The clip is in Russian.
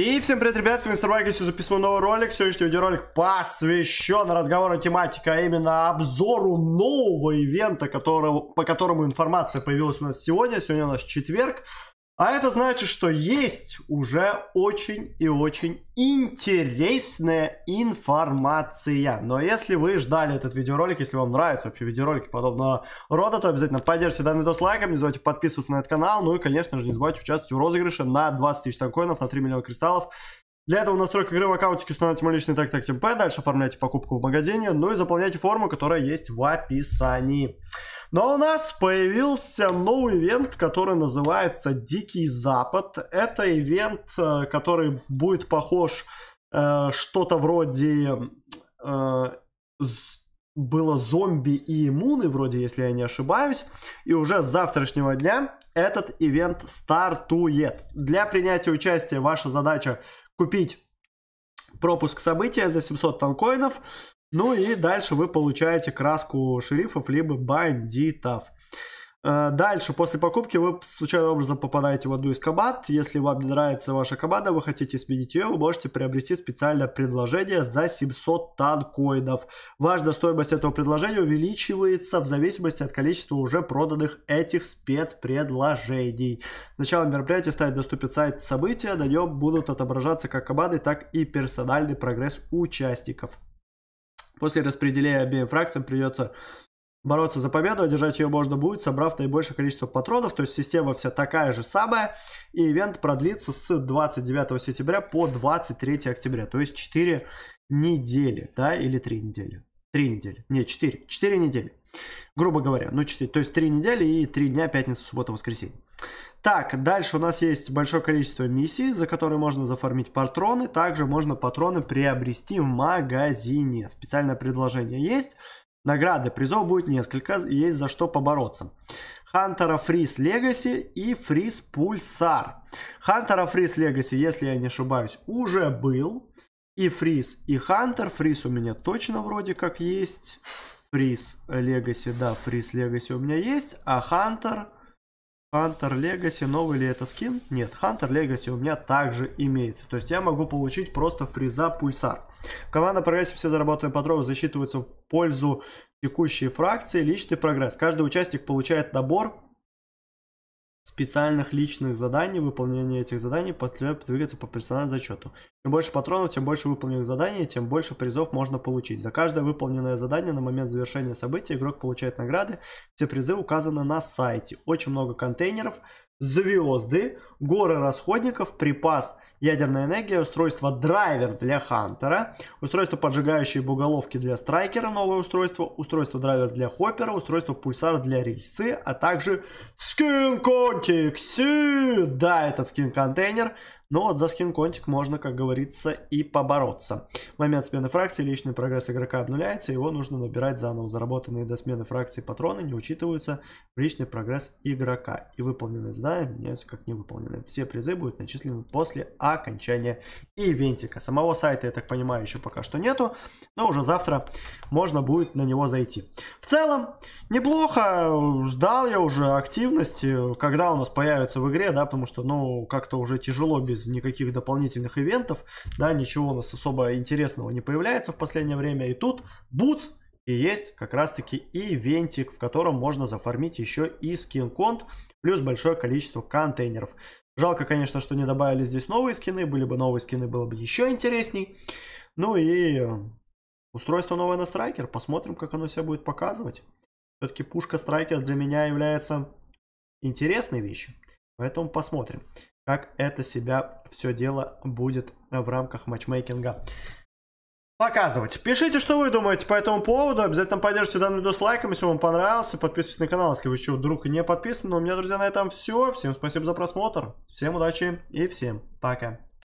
И всем привет, ребят, с вами Мистер Вайгас, записываю новый ролик. Сегодняшний видеоролик посвящен разговору тематика, а именно обзору нового ивента, которого, по которому информация появилась у нас сегодня. Сегодня у нас четверг. А это значит, что есть уже очень и очень интересная информация. Но если вы ждали этот видеоролик, если вам нравятся вообще видеоролики подобного рода, то обязательно поддержите данный видос лайком, не забывайте подписываться на этот канал, ну и, конечно же, не забывайте участвовать в розыгрыше на 20 тысяч танкоинов, на 3 миллиона кристаллов. Для этого настройка игры в аккаунтике устанавливайте мой личный так так темп, дальше оформляйте покупку в магазине, ну и заполняйте форму, которая есть в описании. Но ну, а у нас появился новый ивент, который называется «Дикий Запад». Это ивент, э, который будет похож э, что-то вроде... Э, было зомби и иммуны, вроде, если я не ошибаюсь. И уже с завтрашнего дня этот ивент стартует. Для принятия участия ваша задача купить пропуск события за 700 танкоинов, ну и дальше вы получаете краску шерифов либо бандитов. Э, дальше, после покупки вы случайным образом попадаете в одну из кабат. Если вам не нравится ваша команда, вы хотите сменить ее, вы можете приобрести специальное предложение за 700 танкоидов. Важно, стоимость этого предложения увеличивается в зависимости от количества уже проданных этих спецпредложений. С начала мероприятия станет доступен сайт события, на нем будут отображаться как команды, так и персональный прогресс участников. После распределения обеим фракциям придется бороться за победу, одержать ее можно будет, собрав наибольшее количество патронов, то есть система вся такая же самая, и ивент продлится с 29 сентября по 23 октября, то есть 4 недели, да, или 3 недели. 3 недели, не, 4, 4 недели, грубо говоря, ну 4, то есть 3 недели и 3 дня, пятница, суббота, воскресенье. Так, дальше у нас есть большое количество миссий, за которые можно зафармить патроны. Также можно патроны приобрести в магазине. Специальное предложение есть. Награды, призов будет несколько, есть за что побороться. Хантера Фриз Легаси и Фриз Пульсар. Хантера Фриз Легаси, если я не ошибаюсь, уже был. И Фриз, и Хантер. Фриз у меня точно вроде как есть. Фриз Легаси, да, Фриз Легаси у меня есть. А Хантер... Hunter... Хантер Легаси, новый ли это скин? Нет, Хантер Легаси у меня также имеется. То есть я могу получить просто фреза пульсар. Команда прогрессе все заработанные патроны засчитываются в пользу текущей фракции. Личный прогресс. Каждый участник получает набор специальных личных заданий, выполнение этих заданий постепенно двигаться по персональному зачету. Чем больше патронов, тем больше выполненных заданий, тем больше призов можно получить. За каждое выполненное задание на момент завершения события игрок получает награды. Все призы указаны на сайте. Очень много контейнеров, звезды, горы расходников, припас – ядерная энергия, устройство драйвер для Хантера, устройство поджигающие буголовки для Страйкера, новое устройство, устройство драйвер для Хоппера, устройство пульсар для рельсы, а также скин контик. Да, этот скин контейнер. Но ну вот за скин контик можно, как говорится, и побороться. В момент смены фракции личный прогресс игрока обнуляется, его нужно набирать заново. Заработанные до смены фракции патроны не учитываются в личный прогресс игрока. И выполненные задания меняются как невыполненные. Все призы будут начислены после окончания ивентика. Самого сайта, я так понимаю, еще пока что нету, но уже завтра можно будет на него зайти. В целом, неплохо, ждал я уже активности, когда у нас появится в игре, да, потому что, ну, как-то уже тяжело без никаких дополнительных ивентов, да, ничего у нас особо интересного не появляется в последнее время, и тут бутс, и есть как раз-таки и вентик, в котором можно зафармить еще и скин-конт, плюс большое количество контейнеров. Жалко, конечно, что не добавили здесь новые скины. Были бы новые скины, было бы еще интересней. Ну и э, устройство новое на страйкер. Посмотрим, как оно себя будет показывать. Все-таки пушка страйкер для меня является интересной вещью. Поэтому посмотрим, как это себя все дело будет в рамках матчмейкинга показывать. Пишите, что вы думаете по этому поводу. Обязательно поддержите данный видос лайком, если вам понравился. Подписывайтесь на канал, если вы еще вдруг не подписаны. Но ну, а у меня, друзья, на этом все. Всем спасибо за просмотр. Всем удачи и всем пока.